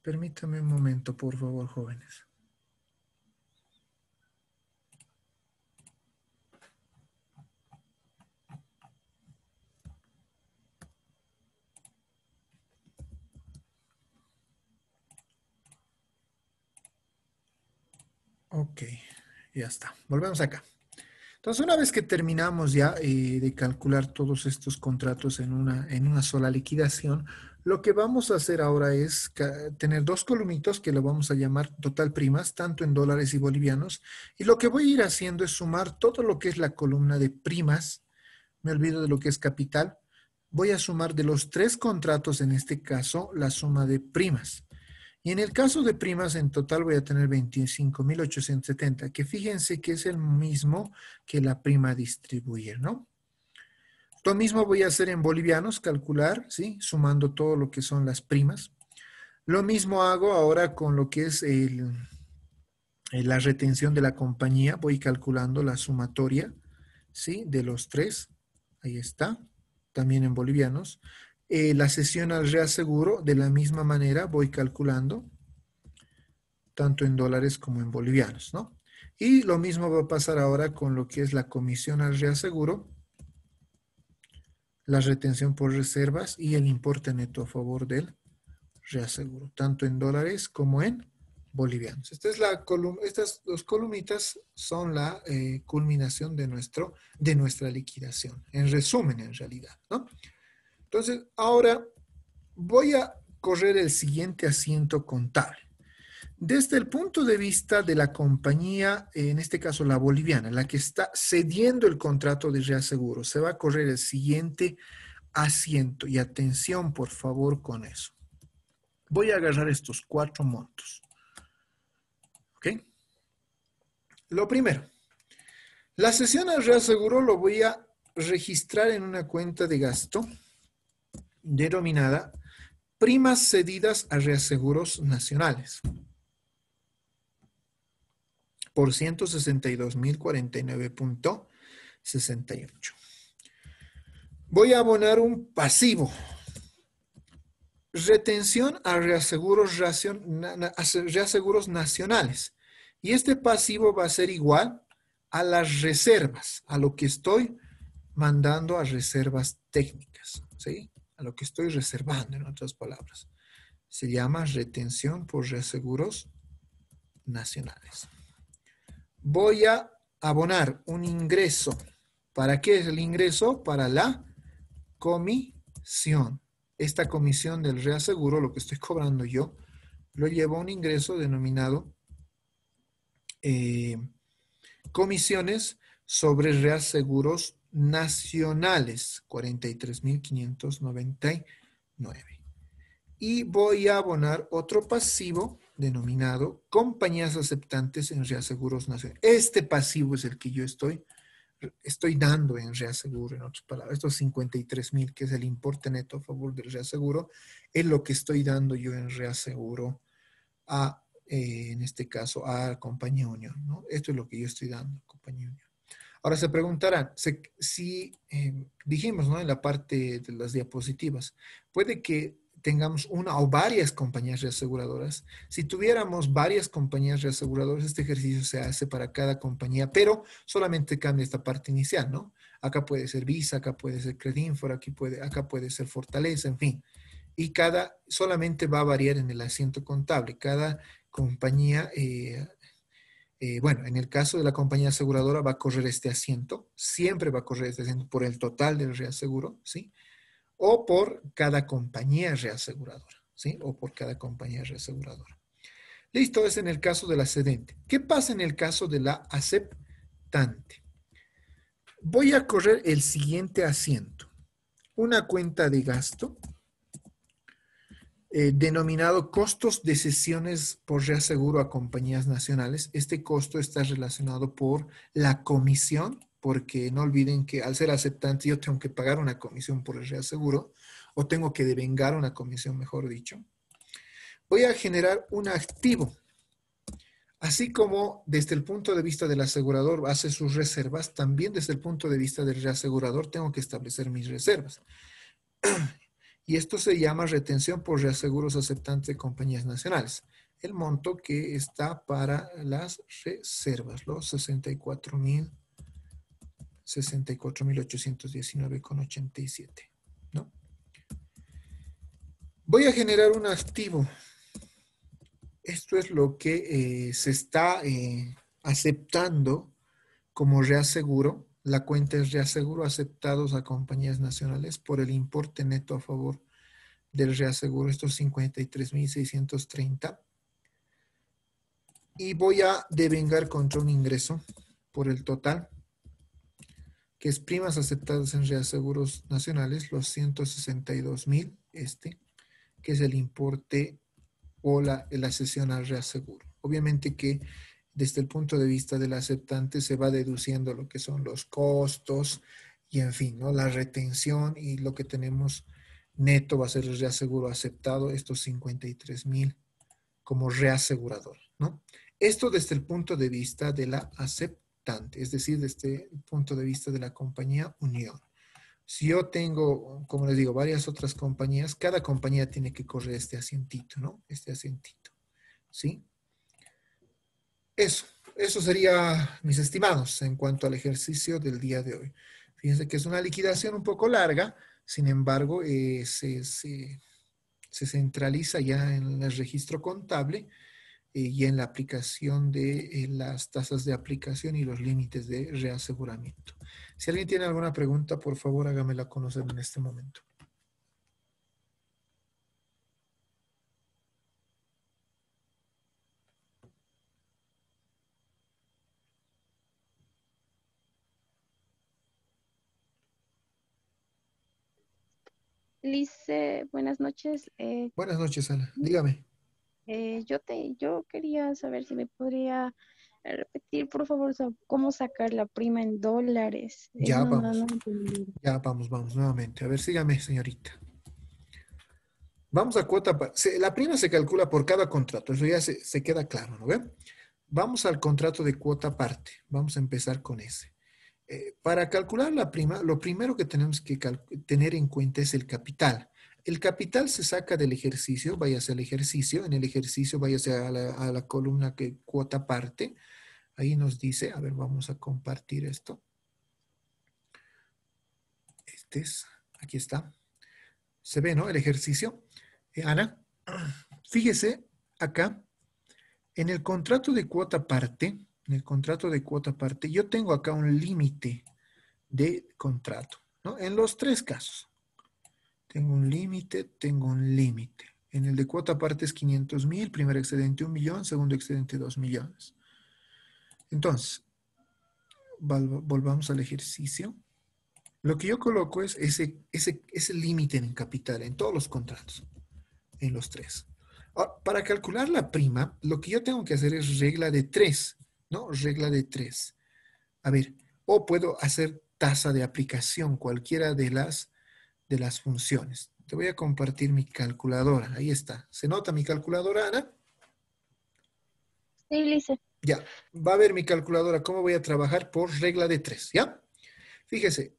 Permítame un momento, por favor, jóvenes. Ya está. Volvemos acá. Entonces, una vez que terminamos ya eh, de calcular todos estos contratos en una, en una sola liquidación, lo que vamos a hacer ahora es tener dos columnitos que lo vamos a llamar total primas, tanto en dólares y bolivianos. Y lo que voy a ir haciendo es sumar todo lo que es la columna de primas. Me olvido de lo que es capital. Voy a sumar de los tres contratos, en este caso, la suma de primas. Y en el caso de primas, en total voy a tener 25.870, que fíjense que es el mismo que la prima distribuir, ¿no? Lo mismo voy a hacer en bolivianos, calcular, ¿sí? Sumando todo lo que son las primas. Lo mismo hago ahora con lo que es la retención de la compañía. Voy calculando la sumatoria, ¿sí? De los tres. Ahí está. También en bolivianos. Eh, la sesión al reaseguro, de la misma manera, voy calculando tanto en dólares como en bolivianos, ¿no? Y lo mismo va a pasar ahora con lo que es la comisión al reaseguro, la retención por reservas y el importe neto a favor del reaseguro, tanto en dólares como en bolivianos. Esta es la estas dos columnitas son la eh, culminación de, nuestro, de nuestra liquidación, en resumen en realidad, ¿no? Entonces, ahora voy a correr el siguiente asiento contable. Desde el punto de vista de la compañía, en este caso la boliviana, la que está cediendo el contrato de reaseguro, se va a correr el siguiente asiento. Y atención, por favor, con eso. Voy a agarrar estos cuatro montos. ¿Ok? Lo primero, la sesión al reaseguro lo voy a registrar en una cuenta de gasto denominada primas cedidas a reaseguros nacionales por 162.049.68. Voy a abonar un pasivo. Retención a reaseguros, reaseguros nacionales. Y este pasivo va a ser igual a las reservas, a lo que estoy mandando a reservas técnicas. ¿sí? lo que estoy reservando, en otras palabras. Se llama retención por reaseguros nacionales. Voy a abonar un ingreso. ¿Para qué es el ingreso? Para la comisión. Esta comisión del reaseguro, lo que estoy cobrando yo, lo llevo a un ingreso denominado eh, comisiones sobre reaseguros nacionales, 43.599. Y voy a abonar otro pasivo denominado compañías aceptantes en reaseguros nacionales. Este pasivo es el que yo estoy, estoy dando en reaseguro, en otras palabras. Estos 53.000 que es el importe neto a favor del reaseguro, es lo que estoy dando yo en reaseguro a, eh, en este caso, a Compañía Unión. ¿no? Esto es lo que yo estoy dando, Compañía Unión. Ahora se preguntarán, si em, dijimos ¿no? en la parte de las diapositivas, puede que tengamos una o varias compañías reaseguradoras. Si tuviéramos varias compañías reaseguradoras, este ejercicio se hace para cada compañía, pero solamente cambia esta parte inicial, ¿no? Acá puede ser Visa, acá puede ser Credinfor, aquí puede, acá puede ser Fortaleza, en fin. Y cada, solamente va a variar en el asiento contable. Cada compañía eh, eh, bueno, en el caso de la compañía aseguradora va a correr este asiento, siempre va a correr este asiento por el total del reaseguro, ¿sí? O por cada compañía reaseguradora, ¿sí? O por cada compañía reaseguradora. Listo, es en el caso del accedente. ¿Qué pasa en el caso de la aceptante? Voy a correr el siguiente asiento. Una cuenta de gasto, eh, denominado costos de sesiones por reaseguro a compañías nacionales. Este costo está relacionado por la comisión, porque no olviden que al ser aceptante yo tengo que pagar una comisión por el reaseguro o tengo que devengar una comisión, mejor dicho. Voy a generar un activo. Así como desde el punto de vista del asegurador hace sus reservas, también desde el punto de vista del reasegurador tengo que establecer mis reservas. Y esto se llama retención por reaseguros aceptantes de compañías nacionales. El monto que está para las reservas, los 64 64.819,87. ¿no? Voy a generar un activo. Esto es lo que eh, se está eh, aceptando como reaseguro la cuenta es reaseguro aceptados a compañías nacionales por el importe neto a favor del reaseguro, estos 53.630. Y voy a devengar contra un ingreso por el total, que es primas aceptadas en reaseguros nacionales, los 162.000, este, que es el importe o la, sesión al reaseguro. Obviamente que desde el punto de vista del aceptante se va deduciendo lo que son los costos y en fin, ¿no? la retención y lo que tenemos neto va a ser el reaseguro aceptado, estos 53 mil como reasegurador. ¿no? Esto desde el punto de vista de la aceptante, es decir, desde el punto de vista de la compañía Unión. Si yo tengo, como les digo, varias otras compañías, cada compañía tiene que correr este asientito, ¿no? Este asientito, ¿sí? Eso, eso sería, mis estimados, en cuanto al ejercicio del día de hoy. Fíjense que es una liquidación un poco larga, sin embargo, eh, se, centraliza ya en el registro contable eh, y en la aplicación de eh, las tasas de aplicación y los límites de reaseguramiento. Si alguien tiene alguna pregunta, por favor, hágamela conocer en este momento. dice buenas noches. Eh, buenas noches, Ana. Dígame. Eh, yo, te, yo quería saber si me podría eh, repetir, por favor, cómo sacar la prima en dólares. Ya vamos. ya vamos, vamos, nuevamente. A ver, sígame, señorita. Vamos a cuota. la prima se calcula por cada contrato, eso ya se, queda claro, ¿no ve? Vamos al contrato de cuota parte. Vamos a empezar con ese. Eh, para calcular la prima, lo primero que tenemos que tener en cuenta es el capital. El capital se saca del ejercicio, váyase al ejercicio, en el ejercicio vaya a la, columna que cuota parte. Ahí nos dice, a ver, vamos a compartir esto. Este es, aquí está. Se ve, ¿no? El ejercicio. Eh, Ana, fíjese acá, en el contrato de cuota parte, en el contrato de cuota parte, yo tengo acá un límite de contrato, ¿no? En los tres casos. Tengo un límite, tengo un límite. En el de cuota parte es 500 mil, primer excedente 1 millón, segundo excedente 2 millones. Entonces, volvamos al ejercicio. Lo que yo coloco es ese, ese, límite en capital, en todos los contratos, en los tres. Ah, para calcular la prima, lo que yo tengo que hacer es regla de tres. ¿no? Regla de tres. A ver, o puedo hacer tasa de aplicación, cualquiera de las, de las funciones. Te voy a compartir mi calculadora. Ahí está. ¿Se nota mi calculadora, Ana? Sí, Lice. Ya. Va a ver mi calculadora cómo voy a trabajar por regla de tres, ¿ya? Fíjese,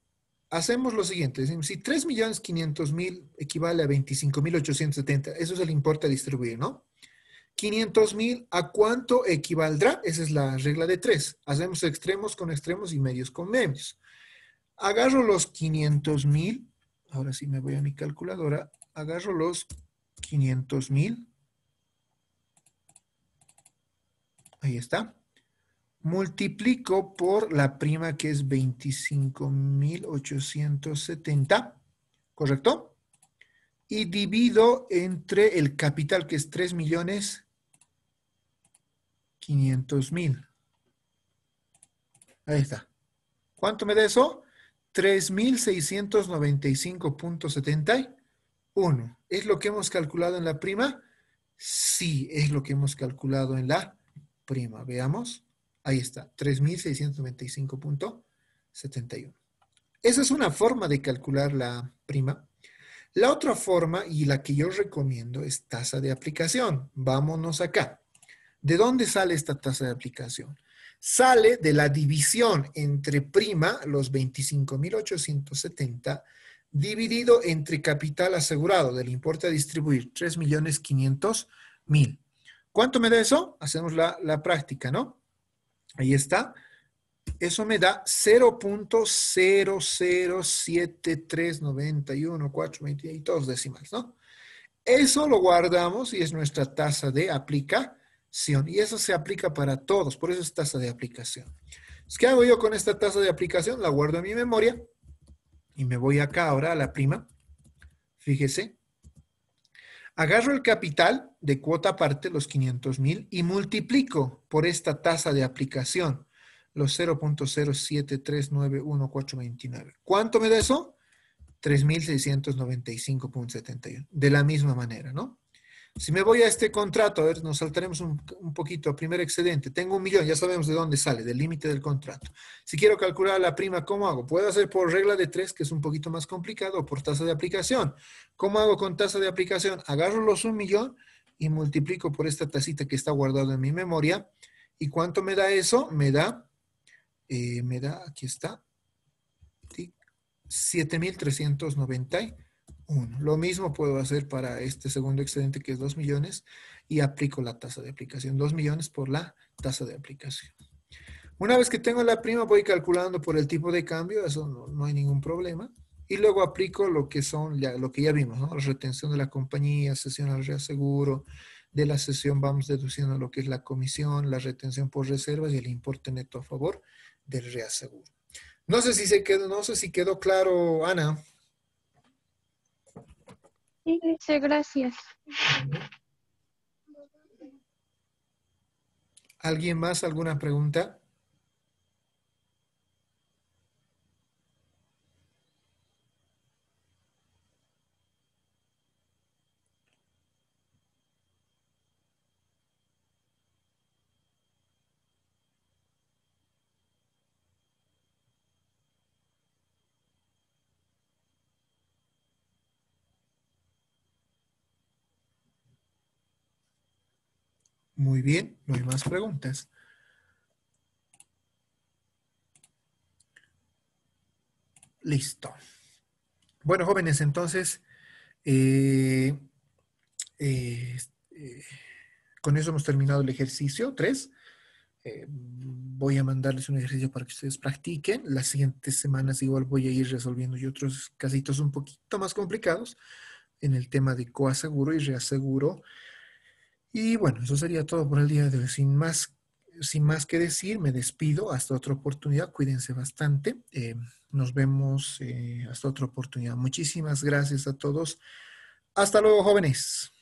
hacemos lo siguiente. Si 3.500.000 equivale a 25.870, eso se le importa distribuir, ¿no? 500 mil, ¿a cuánto equivaldrá? Esa es la regla de tres. Hacemos extremos con extremos y medios con medios. Agarro los 500 mil. Ahora sí me voy a mi calculadora. Agarro los 500 mil. Ahí está. Multiplico por la prima que es 25.870. ¿Correcto? y divido entre el capital, que es 3 millones Ahí está. ¿Cuánto me da eso? 3.695.71. ¿Es lo que hemos calculado en la prima? Sí, es lo que hemos calculado en la prima. Veamos. Ahí está, 3.695.71. Esa es una forma de calcular la prima. La otra forma y la que yo recomiendo es tasa de aplicación. Vámonos acá. ¿De dónde sale esta tasa de aplicación? Sale de la división entre prima, los 25.870, dividido entre capital asegurado del importe a distribuir, 3.500.000. ¿Cuánto me da eso? Hacemos la, la práctica, ¿no? Ahí está. Eso me da 0.007391, y todos decimales, ¿no? Eso lo guardamos y es nuestra tasa de aplicación. Y eso se aplica para todos, por eso es tasa de aplicación. ¿Qué hago yo con esta tasa de aplicación? La guardo en mi memoria y me voy acá ahora a la prima. Fíjese. Agarro el capital de cuota aparte, los 500,000. mil, y multiplico por esta tasa de aplicación los 0.07391,429. ¿Cuánto me da eso? 3.695.71. De la misma manera, ¿no? Si me voy a este contrato, a ver, nos saltaremos un, poquito primer excedente. Tengo un millón, ya sabemos de dónde sale, del límite del contrato. Si quiero calcular la prima, ¿cómo hago? Puedo hacer por regla de tres, que es un poquito más complicado, o por tasa de aplicación. ¿Cómo hago con tasa de aplicación? Agarro los un millón y multiplico por esta tacita que está guardada en mi memoria. ¿Y cuánto me da eso? Me da eh, me da, aquí está, 7.391. Lo mismo puedo hacer para este segundo excedente que es 2 millones y aplico la tasa de aplicación. 2 millones por la tasa de aplicación. Una vez que tengo la prima voy calculando por el tipo de cambio, eso no, hay ningún problema. Y luego aplico lo que son, ya, lo que ya vimos, la Retención de la compañía, sesión al reaseguro, de la sesión vamos deduciendo lo que es la comisión, la retención por reservas y el importe neto a favor del reaseguro. No sé si se quedó, no sé si quedó claro, Ana. Sí, gracias. ¿Alguien más? ¿Alguna pregunta? Muy bien, no hay más preguntas. Listo. Bueno, jóvenes, entonces, eh, eh, eh, con eso hemos terminado el ejercicio 3. voy a mandarles un ejercicio para que ustedes practiquen. Las siguientes semanas igual voy a ir resolviendo y otros casitos un poquito más complicados en el tema de coaseguro y reaseguro y bueno, eso sería todo por el día de hoy. Sin más, sin más que decir, me despido. Hasta otra oportunidad. Cuídense bastante. Eh, nos vemos eh, hasta otra oportunidad. Muchísimas gracias a todos. Hasta luego, jóvenes.